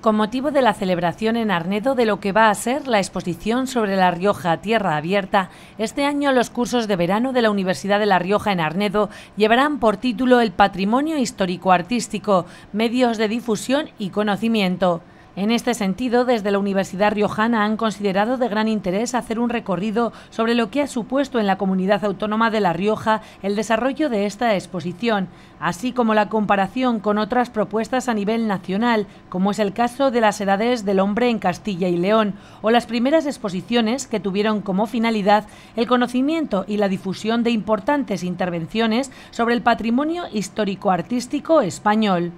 con motivo de la celebración en Arnedo de lo que va a ser la exposición sobre La Rioja Tierra Abierta, este año los cursos de verano de la Universidad de La Rioja en Arnedo llevarán por título El Patrimonio Histórico-Artístico, Medios de Difusión y Conocimiento. En este sentido, desde la Universidad Riojana han considerado de gran interés hacer un recorrido sobre lo que ha supuesto en la comunidad autónoma de La Rioja el desarrollo de esta exposición, así como la comparación con otras propuestas a nivel nacional, como es el caso de las edades del hombre en Castilla y León, o las primeras exposiciones que tuvieron como finalidad el conocimiento y la difusión de importantes intervenciones sobre el patrimonio histórico-artístico español.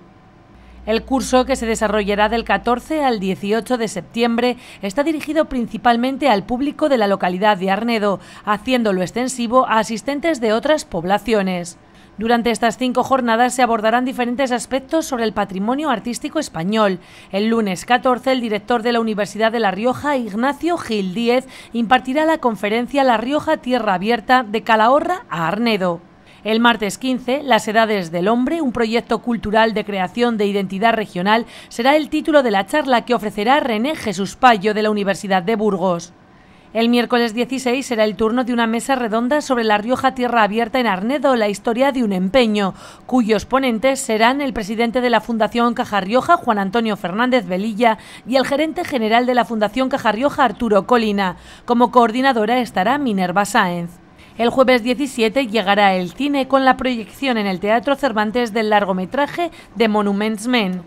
El curso, que se desarrollará del 14 al 18 de septiembre, está dirigido principalmente al público de la localidad de Arnedo, haciéndolo extensivo a asistentes de otras poblaciones. Durante estas cinco jornadas se abordarán diferentes aspectos sobre el patrimonio artístico español. El lunes 14, el director de la Universidad de La Rioja, Ignacio Gil Díez, impartirá la conferencia La Rioja Tierra Abierta de Calahorra a Arnedo. El martes 15, Las Edades del Hombre, un proyecto cultural de creación de identidad regional, será el título de la charla que ofrecerá René Jesús Payo de la Universidad de Burgos. El miércoles 16 será el turno de una mesa redonda sobre la Rioja Tierra Abierta en Arnedo, la historia de un empeño, cuyos ponentes serán el presidente de la Fundación Caja Rioja, Juan Antonio Fernández Velilla, y el gerente general de la Fundación Caja Rioja, Arturo Colina. Como coordinadora estará Minerva Sáenz. El jueves 17 llegará el cine con la proyección en el Teatro Cervantes del largometraje de Monuments Men.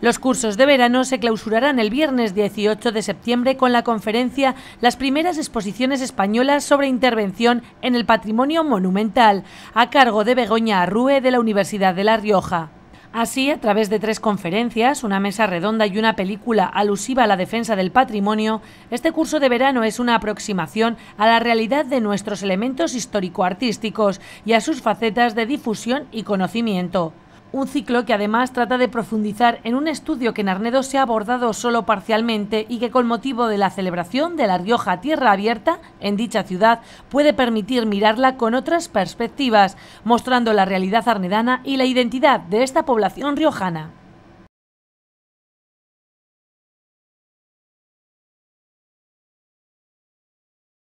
Los cursos de verano se clausurarán el viernes 18 de septiembre con la conferencia Las primeras exposiciones españolas sobre intervención en el patrimonio monumental, a cargo de Begoña Arrue de la Universidad de La Rioja. Así, a través de tres conferencias, una mesa redonda y una película alusiva a la defensa del patrimonio, este curso de verano es una aproximación a la realidad de nuestros elementos histórico-artísticos y a sus facetas de difusión y conocimiento. Un ciclo que además trata de profundizar en un estudio que en Arnedo se ha abordado solo parcialmente y que con motivo de la celebración de La Rioja Tierra Abierta en dicha ciudad puede permitir mirarla con otras perspectivas, mostrando la realidad arnedana y la identidad de esta población riojana.